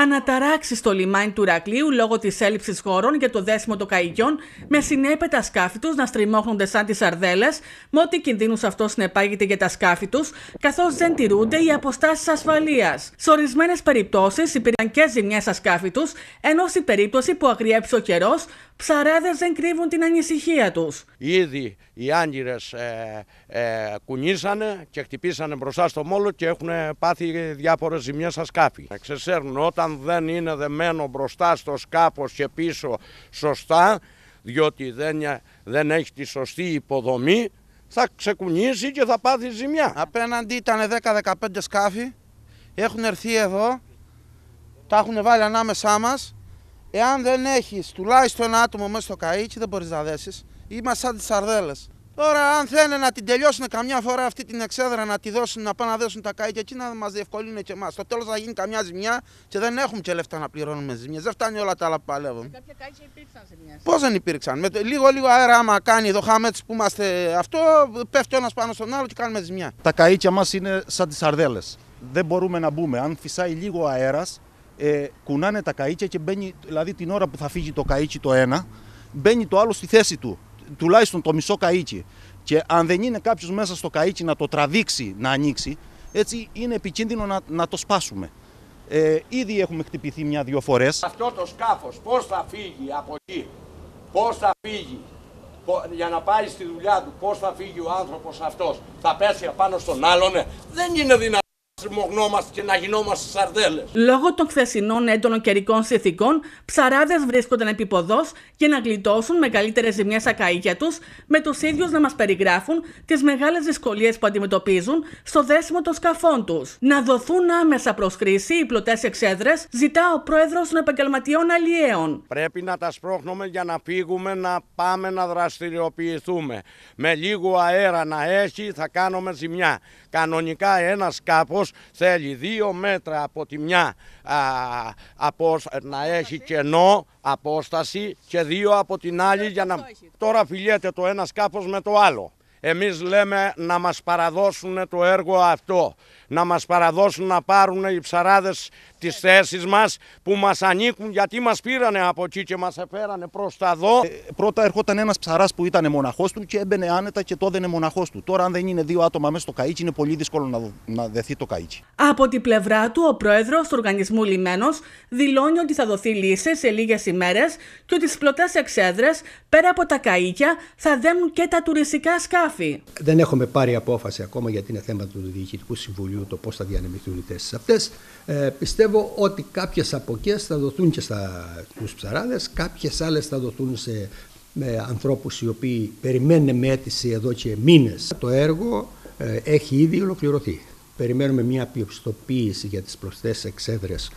αναταράξει στο λιμάνι του Ρακλείου λόγω της έλλειψης χώρων για το δέσιμο των καϊκιών, με συνέπεια τα σκάφη του να στριμώχνονται σαν τις σαρδέλε, με ό,τι κινδύνους αυτό συνεπάγεται για τα σκάφη τους, καθώς δεν τηρούνται οι αποστάσεις ασφαλείας. Σε ορισμένες περιπτώσεις υπήρχαν και ζημιές στα σκάφη τους, ενώ στην περίπτωση που αγριέψει ο καιρός, ψαράδες δεν κρύβουν την ανησυχία τους. Ήδη οι άγκυρες ε, ε, κουνήσανε και χτυπήσανε μπροστά στο μόλο και έχουν πάθει διάφορες ζημιές στα σκάφη. Ξεσέρνουν όταν δεν είναι δεμένο μπροστά στο σκάφος και πίσω σωστά, διότι δεν, ε, δεν έχει τη σωστή υποδομή, θα ξεκουνήσει και θα πάθει ζημιά. Απέναντι ήταν 10-15 σκάφη, έχουν έρθει εδώ, τα έχουν βάλει ανάμεσά μας Εάν δεν έχεις τουλάχιστον άτομο μέσα στο καΐκι, δεν μπορείς να δέσεις. Είμαστε σαν τις σαρδέλες. Τώρα, αν θέλουν να την τελειώσουν καμιά φορά αυτή την εξέδρα, να τη δώσουν, να πάνε να δέσουν τα καΐκια εκεί, να μας διευκολύνουν και εμάς. Στο τέλος θα γίνει καμιά ζημιά και δεν έχουμε και λεφτά να πληρώνουμε ζημιές. Δεν φτάνει όλα τα άλλα που παλεύουμε. Κάποια καΐκια υπήρξαν ζημιές. Πώς δεν υπήρξαν. Με λίγο-λίγο αέρα, άμα κάνει εδώ χάμε που είμαστε αυτό, πέφτει ένας πάνω στον άλλο και κάνουμε ζημιά. Τα καΐκια μας είναι σαν τις σαρδέλες. Δεν μπορούμε να μπούμε. Αν φυσάει λίγο αέρας, ε, κουνάνε τα καΐτσια και μπαίνει, δηλαδή την ώρα που θα φύγει το καΐτσι το ένα, μπαίνει το άλλο στη θέση του, τουλάχιστον το μισό καΐκι. Και αν δεν είναι κάποιος μέσα στο καΐκι να το τραβήξει, να ανοίξει, έτσι είναι επικίνδυνο να, να το σπάσουμε. Ε, ήδη έχουμε χτυπηθεί μια-δυο φορές. Αυτό το σκάφος πώς θα φύγει από εκεί, πώς θα φύγει για να πάει στη δουλειά του, πώς θα φύγει ο άνθρωπος αυτός, θα πέσει απάνω στον άλλον, ε, δεν είναι δυνατόν. Τριμωγνόμαστε και να γινόμαστε σαρδέλες. Λόγω των χθεσινών έντονων καιρικών συνθηκών, ψαράδες βρίσκονταν επί ποδός για να γλιτώσουν μεγαλύτερες ζημιές στα καίκια τους, με τους ίδιους να μας περιγράφουν τις μεγάλες δυσκολίες που αντιμετωπίζουν στο δέσιμο των σκαφών τους. Να δοθούν άμεσα προς χρήση οι πλωτές εξέδρες, ζητά ο πρόεδρος των επαγγελματιών αλλιέων. Πρέπει να τα σπρώχνουμε για να φύγουμε, να πάμε να δραστηριοποιηθούμε. Με λίγο αέρα να έχει, θα κάνουμε ζημιά. Κανονικά ένας σκάφο θέλει δύο μέτρα από τη μια α, από, να έχει κενό απόσταση και δύο από την άλλη για να... Τώρα φιλιέται το ένα σκάφος με το άλλο. Εμείς λέμε να μας παραδώσουν το έργο αυτό, να μας παραδώσουν να πάρουν οι ψαράδες τις θέσεις μας που μας ανήκουν γιατί μας πήρανε από εκεί και μας έφερανε προς τα δω. Ε, πρώτα ερχόταν ένας ψαράς που ήταν μοναχός του και έμπαινε άνετα και τότε είναι μοναχός του. Τώρα αν δεν είναι δύο άτομα μέσα στο καΐκι είναι πολύ δύσκολο να, δεθεί το καΐκι. Από την πλευρά του ο πρόεδρος του οργανισμού Λιμένος δηλώνει ότι θα δοθεί λύση σε λίγες ημέρες και ότι στις πλωτές εξέδρες πέρα από τα καΐκια θα δένουν και τα τουριστικά σκάφη. Δεν έχουμε πάρει απόφαση ακόμα γιατί είναι θέμα του Διοικητικού Συμβουλίου το πώς θα διανεμηθούν οι θέσεις αυτές. Ε, πιστεύω ότι κάποιες αποκέ θα δοθούν και στους ψαράδες, κάποιες άλλες θα δοθούν σε με ανθρώπους οι οποίοι περιμένουν με αίτηση εδώ και μήνες. Το έργο ε, έχει ήδη ολοκληρωθεί. Περιμένουμε μια πιοπιστοποίηση για τις προσθέσεις εξέδρες